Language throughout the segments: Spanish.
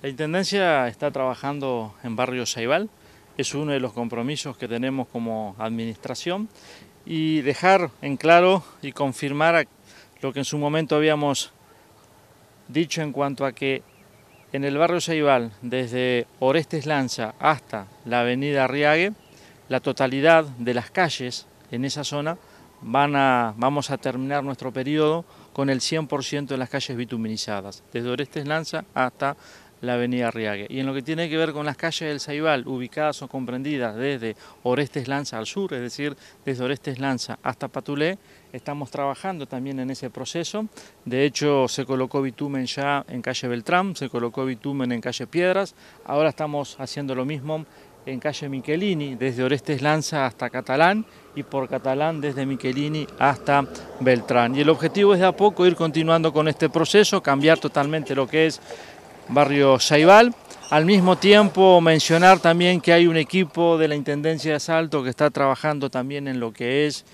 La Intendencia está trabajando en Barrio Saibal, es uno de los compromisos que tenemos como administración y dejar en claro y confirmar lo que en su momento habíamos dicho en cuanto a que en el barrio Saibal, desde Orestes Lanza hasta la avenida Riague, la totalidad de las calles en esa zona van a, vamos a terminar nuestro periodo con el 100% de las calles bituminizadas, desde Orestes Lanza hasta la avenida Riague. Y en lo que tiene que ver con las calles del Saibal, ubicadas o comprendidas desde Orestes Lanza al sur, es decir, desde Orestes Lanza hasta Patulé, estamos trabajando también en ese proceso. De hecho, se colocó bitumen ya en calle Beltrán, se colocó bitumen en calle Piedras, ahora estamos haciendo lo mismo en calle Michelini, desde Orestes Lanza hasta Catalán y por Catalán desde Michelini hasta Beltrán. Y el objetivo es de a poco ir continuando con este proceso, cambiar totalmente lo que es barrio Saibal. Al mismo tiempo mencionar también que hay un equipo de la Intendencia de Asalto que está trabajando también en lo que es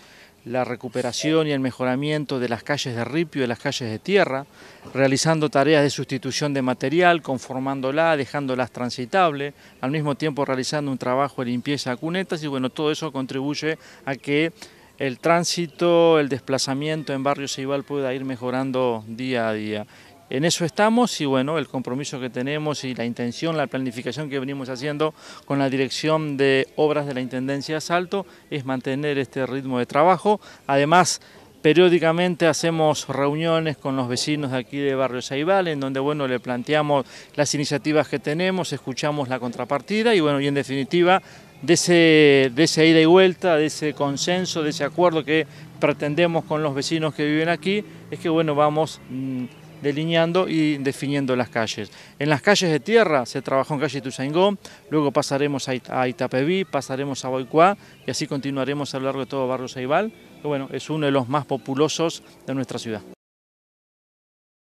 la recuperación y el mejoramiento de las calles de ripio y de las calles de tierra, realizando tareas de sustitución de material, conformándola, dejándolas transitables, al mismo tiempo realizando un trabajo de limpieza a cunetas y bueno, todo eso contribuye a que el tránsito, el desplazamiento en Barrio Ceibal pueda ir mejorando día a día. En eso estamos y bueno, el compromiso que tenemos y la intención, la planificación que venimos haciendo con la Dirección de Obras de la Intendencia de Salto es mantener este ritmo de trabajo. Además, periódicamente hacemos reuniones con los vecinos de aquí de Barrio Saibal, en donde bueno, le planteamos las iniciativas que tenemos, escuchamos la contrapartida y bueno, y en definitiva de, ese, de esa ida y vuelta, de ese consenso, de ese acuerdo que pretendemos con los vecinos que viven aquí, es que bueno, vamos... Mm, delineando y definiendo las calles. En las calles de tierra se trabajó en calle Tusaingó, luego pasaremos a Itapeví, pasaremos a Boicuá y así continuaremos a lo largo de todo Barrio Ceibal, que bueno, es uno de los más populosos de nuestra ciudad.